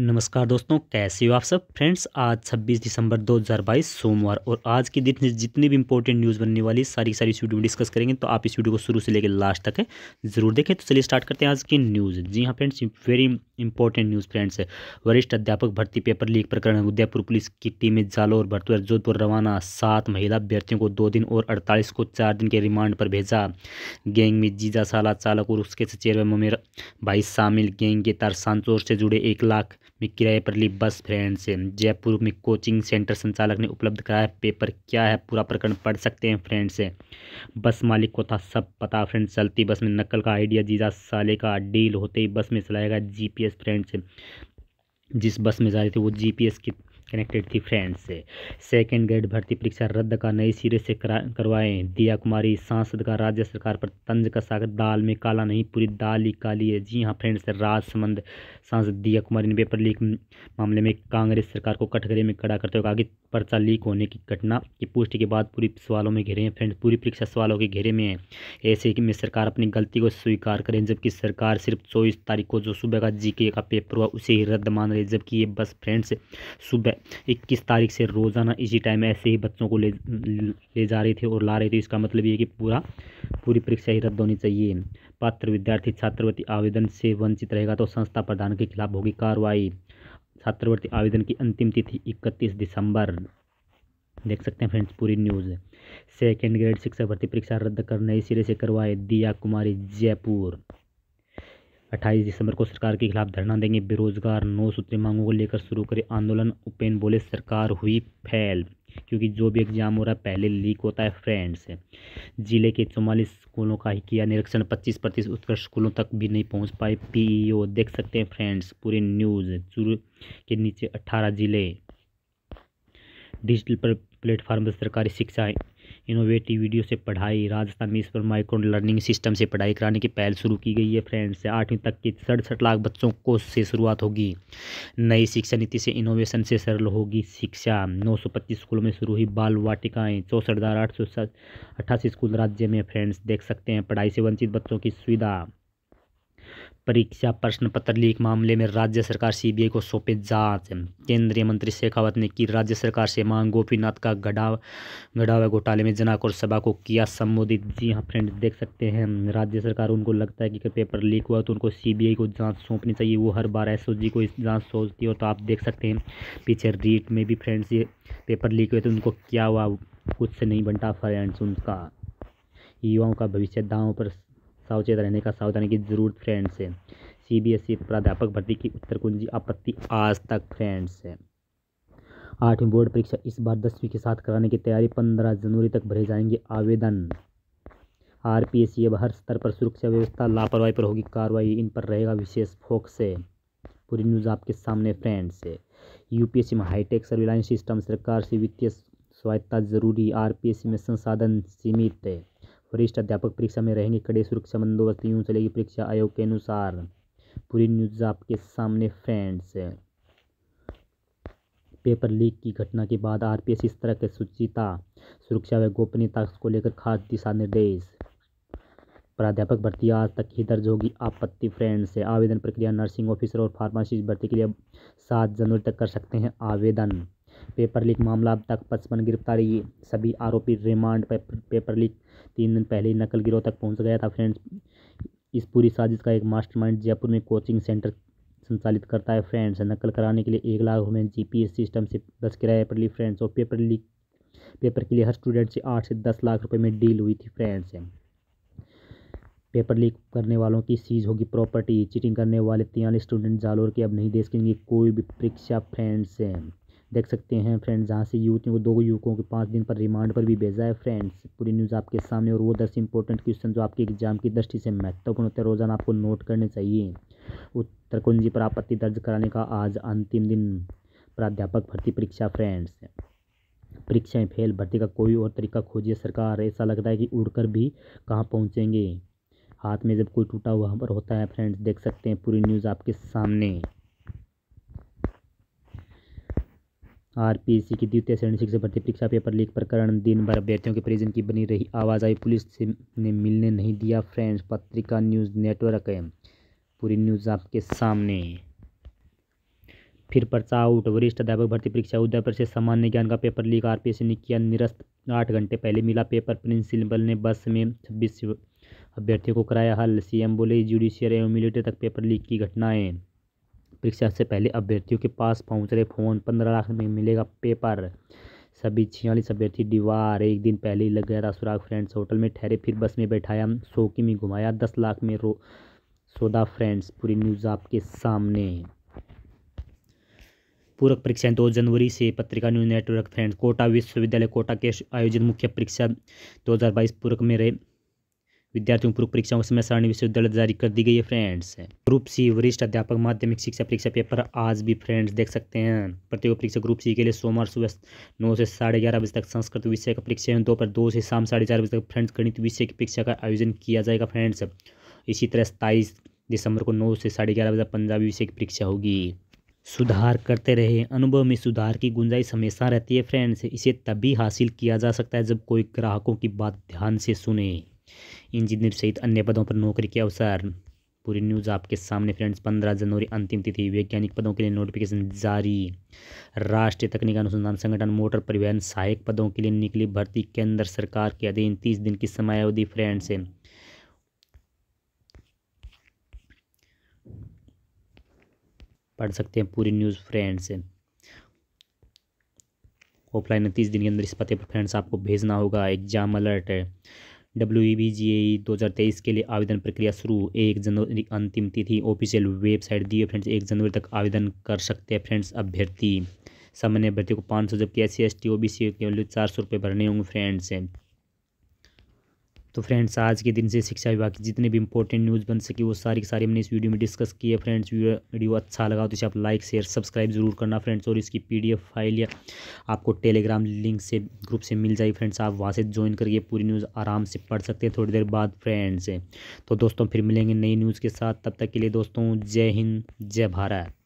नमस्कार दोस्तों कैसे हो आप सब फ्रेंड्स आज 26 दिसंबर 2022 सोमवार और आज के दिन जितनी भी इंपॉर्टेंट न्यूज़ बनने वाली सारी सारी इस वीडियो में डिस्कस करेंगे तो आप इस वीडियो को शुरू से लेकर लास्ट तक है ज़रूर देखें तो चलिए स्टार्ट करते हैं आज की न्यूज़ जी हाँ friends very important news friends वरिष्ठ अध्यापक भर्ती पेपर लीक प्रकरण उदयपुर पुलिस की टीमें जालोर भरतवर जोधपुर रवाना सात महिला अभ्यर्थियों को दो दिन और अड़तालीस को चार दिन के रिमांड पर भेजा गैंग में जीजा साला चालक और उसके सचेर व ममेर भाई शामिल गैंग के तारसांचोर से जुड़े एक लाख में किराए पर ली बस फ्रेंड्स जयपुर में कोचिंग सेंटर संचालक ने उपलब्ध कराया पेपर क्या है पूरा प्रकरण पढ़ सकते हैं फ्रेंड्स बस मालिक को था सब पता फ्रेंड्स चलती बस में नकल का आइडिया जीजा साले का डील होते ही बस में चलाएगा जी फ्रेंड से जिस बस में जा रहे थे वो जीपीएस के कनेक्टेड थी फ्रेंड्स से सेकेंड ग्रेड भर्ती परीक्षा रद्द का नए सिरे से करवाएं दिया कुमारी सांसद का राज्य सरकार पर तंज कसा दाल में काला नहीं पूरी दाल ही काली है जी हाँ फ्रेंड्स राजसमंद सांसद दिया कुमारी ने पेपर लीक मामले में कांग्रेस सरकार को कटघरे में खड़ा करते हुए कहा कि पर्चा लीक होने की घटना की पुष्टि के बाद पूरी सवालों में घेरे हैं फ्रेंड्स पूरी परीक्षा सवालों के घेरे में है ऐसे में सरकार अपनी गलती को स्वीकार करें जबकि सरकार सिर्फ चौबीस तारीख को जो सुबह का जी का पेपर हुआ उसे ही रद्द मान रही जबकि ये बस फ्रेंड्स सुबह इक्कीस तारीख से रोज़ाना इसी टाइम ऐसे ही बच्चों को ले ले जा रहे थे और ला रहे थे इसका मतलब ये कि पूरा पूरी परीक्षा ही रद्द होनी चाहिए पात्र विद्यार्थी छात्रवृत्ति आवेदन से वंचित रहेगा तो संस्था प्रधान के खिलाफ होगी कार्रवाई छात्रवृत्ति आवेदन की अंतिम तिथि इकतीस दिसंबर देख सकते हैं फ्रेंड्स पूरी न्यूज़ सेकेंड ग्रेड शिक्षा भर्ती परीक्षा रद्द कर नए सिरे से करवाए दिया कुमारी जयपुर अट्ठाईस दिसंबर को सरकार के खिलाफ धरना देंगे बेरोजगार नौ सूत्री मांगों को लेकर शुरू करे आंदोलन उपेन बोले सरकार हुई फैल क्योंकि जो भी एग्जाम हो रहा है पहले लीक होता है फ्रेंड्स जिले के चौवालीस स्कूलों का ही किया निरीक्षण पच्चीस प्रतिशत उत्कृष्ट स्कूलों तक भी नहीं पहुंच पाए पीईओ देख सकते हैं फ्रेंड्स पूरे न्यूज़ चूरू के नीचे अट्ठारह जिले डिजिटल प्लेटफॉर्म पर सरकारी शिक्षा इनोवेटिव वीडियो से पढ़ाई राजस्थान में इस पर माइक्रो लर्निंग सिस्टम से पढ़ाई कराने की पहल शुरू की गई है फ्रेंड्स आठवीं तक की सड़सठ लाख बच्चों को से शुरुआत होगी नई शिक्षा नीति से इनोवेशन से सरल होगी शिक्षा नौ सौ पच्चीस स्कूलों में शुरू हुई बाल वाटिकाएँ चौसठ हज़ार आठ सौ अट्ठासी स्कूल राज्य में फ्रेंड्स देख सकते हैं पढ़ाई से वंचित बच्चों की सुविधा परीक्षा प्रश्न पत्र लीक मामले में राज्य सरकार सीबीआई को सौंपे जांच केंद्रीय मंत्री शेखावत ने की राज्य सरकार से मांग गोपीनाथ का गढ़ा गढ़ावा घोटाले में जनाकोर सभा को किया संबोधित जी हाँ फ्रेंड्स देख सकते हैं राज्य सरकार उनको लगता है कि पेपर लीक हुआ तो उनको सीबीआई को जाँच सौंपनी चाहिए वो हर बार एस को इस जाँच सौंपती हो तो आप देख सकते हैं पीछे रीट में भी फ्रेंड्स ये पेपर लीक हुए तो उनको क्या हुआ कुछ से नहीं बनता फ्रेंड्स उनका युवाओं का भविष्य दावों पर सावचेत रहने का सावधानी की ज़रूरत फ्रेंड्स है सीबीएसई प्राध्यापक भर्ती की उत्तर कुंजी आपत्ति आज तक फ्रेंड्स है आठवीं बोर्ड परीक्षा इस बार दसवीं के साथ कराने की तैयारी पंद्रह जनवरी तक भरे जाएंगे आवेदन आर पी एस अब हर स्तर पर सुरक्षा व्यवस्था लापरवाही पर होगी कार्रवाई इन पर रहेगा विशेष फोकस है पूरी न्यूज़ आपके सामने फ्रेंड्स है यूपीएससी में हाईटेक सर्विलांस सिस्टम सरकार से वित्तीय स्वायत्ता जरूरी आरपीएससी में संसाधन सीमित है वरिष्ठ अध्यापक परीक्षा में रहेंगे कड़े सुरक्षा बंदोबस्त यूँ चलेगी परीक्षा आयोग के अनुसार पूरी न्यूज़ आपके सामने फ्रेंड्स पेपर लीक की घटना के बाद आर पी एस इस तरह के सुचिता सुरक्षा व गोपनीयता को लेकर खास दिशा निर्देश प्राध्यापक भर्ती आज तक ही दर्ज होगी आपत्ति फ्रेंड्स से आवेदन प्रक्रिया नर्सिंग ऑफिसर और फार्मासिस्ट भर्ती के लिए सात जनवरी तक कर सकते हैं आवेदन पेपर लीक मामला अब तक पचपन गिरफ्तारी सभी आरोपी रिमांड पर पेपर लीक तीन दिन पहले नकल गिरोह तक पहुंच गया था फ्रेंड्स इस पूरी साजिश का एक मास्टरमाइंड जयपुर में कोचिंग सेंटर संचालित करता है फ्रेंड्स नकल कराने के लिए एक लाख रुपये एस सिस्टम से दस किराए पर ली फ्रेंड्स और पेपर लीक पेपर के लिए हर स्टूडेंट से आठ से दस लाख रुपये में डील हुई थी फ्रेंड्स पेपर लीक करने वालों की सीज होगी प्रॉपर्टी चीटिंग करने वाले तियालीस स्टूडेंट जालोर के अब नहीं दे सकेंगे कोई भी परीक्षा फ्रेंड्स देख सकते हैं फ्रेंड्स जहाँ से यूथ ने वो दो युवकों के पाँच दिन पर रिमांड पर भी भेजा है फ्रेंड्स पूरी न्यूज़ आपके सामने और वो दस इंपॉर्टेंट क्वेश्चन जो आपके एग्जाम की दृष्टि से महत्वपूर्ण होते हैं रोजाना आपको नोट करने चाहिए उत्तर कुंजी पर आपत्ति दर्ज कराने का आज अंतिम दिन प्राध्यापक भर्ती परीक्षा फ्रेंड्स परीक्षाएं फेल भर्ती का कोई और तरीका खोजिए सरकार ऐसा लगता है कि उड़कर भी कहाँ पहुँचेंगे हाथ में जब कोई टूटा हुआ पर होता है फ्रेंड्स देख सकते हैं पूरी न्यूज़ आपके सामने आरपीसी की द्वितीय श्रेणी शिक्षक भर्ती परीक्षा पेपर लीक प्रकरण दिन भर अभ्यर्थियों के परिजन की बनी रही आवाज आई पुलिस ने मिलने नहीं दिया फ्रेंड्स पत्रिका न्यूज़ नेटवर्क है पूरी न्यूज़ आपके सामने फिर आउट वरिष्ठ अध्यापक भर्ती परीक्षा उदयपुर से सामान्य ज्ञान का पेपर लीक आर ने किया निरस्त आठ घंटे पहले मिला पेपर प्रिंसिपल ने बस में छब्बीस अभ्यर्थियों को कराया हल सीएम बोले जुडिशियर एवं मिलिट्री तक पेपर लीक की घटनाएं परीक्षा से पहले अभ्यर्थियों के पास पहुंच रहे फोन पंद्रह लाख में मिलेगा पेपर सभी छियालीस अभ्यर्थी दीवार एक दिन पहले ही लग गया था सुराग फ्रेंड्स होटल में ठहरे फिर बस में बैठाया सोकी में घुमाया दस लाख में रो सोदा फ्रेंड्स पूरी न्यूज़ आपके सामने पूरक परीक्षाएं दो जनवरी से पत्रिका न्यूज नेटवर्क फ्रेंड्स कोटा विश्वविद्यालय कोटा के आयोजित मुख्य परीक्षा दो बाईस पूरक में रहे विद्यार्थियों पूर्व परीक्षाओं समय सारणी विश्वविद्यालय जारी कर दी गई है फ्रेंड्स ग्रुप सी वरिष्ठ अध्यापक माध्यमिक शिक्षा परीक्षा पेपर आज भी फ्रेंड्स देख सकते हैं प्रतियोगी परीक्षा ग्रुप सी के लिए सोमवार सुबह नौ से साढ़े ग्यारह बजे तक संस्कृत विषय का परीक्षा है दोपहर दो से शाम साढ़े चार बजे तक फ्रेंड्स गणित विषय की परीक्षा का आयोजन किया जाएगा फ्रेंड्स इसी तरह सत्ताईस दिसंबर को नौ से साढ़े ग्यारह बजे पंजाबी विषय की परीक्षा होगी सुधार करते रहे अनुभव में सुधार की गुंजाइश हमेशा रहती है फ्रेंड्स इसे तभी हासिल किया जा सकता है जब कोई ग्राहकों की बात ध्यान से सुने इंजीनियर सहित अन्य पदों पर नौकरी के अवसर पूरी न्यूज़ आपके सामने फ्रेंड्स पंद्रह जनवरी अंतिम तिथि वैज्ञानिक पदों के लिए नोटिफिकेशन जारी राष्ट्रीय तकनीक अनुसंधान संगठन मोटर परिवहन सहायक पदों के लिए निकली भर्ती केंद्र सरकार के अधीन तीस दिन की समयावधि फ्रेंड्स पढ़ सकते हैं पूरी न्यूज़ फ्रेंड्स ऑफलाइन तीस दिन के अंदर इस पते पर फ्रेंड्स आपको भेजना होगा एग्जाम अलर्ट है W E B G A दो हज़ार तेईस के लिए आवेदन प्रक्रिया शुरू एक जनवरी अंतिम तिथि ऑफिशियल वेबसाइट दी है फ्रेंड्स एक जनवरी तक आवेदन कर सकते हैं फ्रेंड्स अभ्यर्थी सामान्य अभ्यर्थी को पाँच सौ जबकि S C S T O B C के लिए चार सौ रुपये भरने होंगे फ्रेंड्स तो फ्रेंड्स आज के दिन से शिक्षा विभाग की जितने भी इंपॉर्टेंट न्यूज़ बन सके वो सारी की सारी हमने इस वीडियो में डिस्कस की है फ्रेंड्स वीडियो अच्छा लगा तो इसे आप लाइक शेयर सब्सक्राइब जरूर करना फ्रेंड्स और इसकी पीडीएफ फाइल या आपको टेलीग्राम लिंक से ग्रुप से मिल जाएगी फ्रेंड्स आप वहाँ से ज्वाइन करके पूरी न्यूज़ आराम से पढ़ सकते हैं थोड़ी देर बाद फ्रेंड्स तो दोस्तों फिर मिलेंगे नई न्यूज़ के साथ तब तक के लिए दोस्तों जय हिंद जय भारत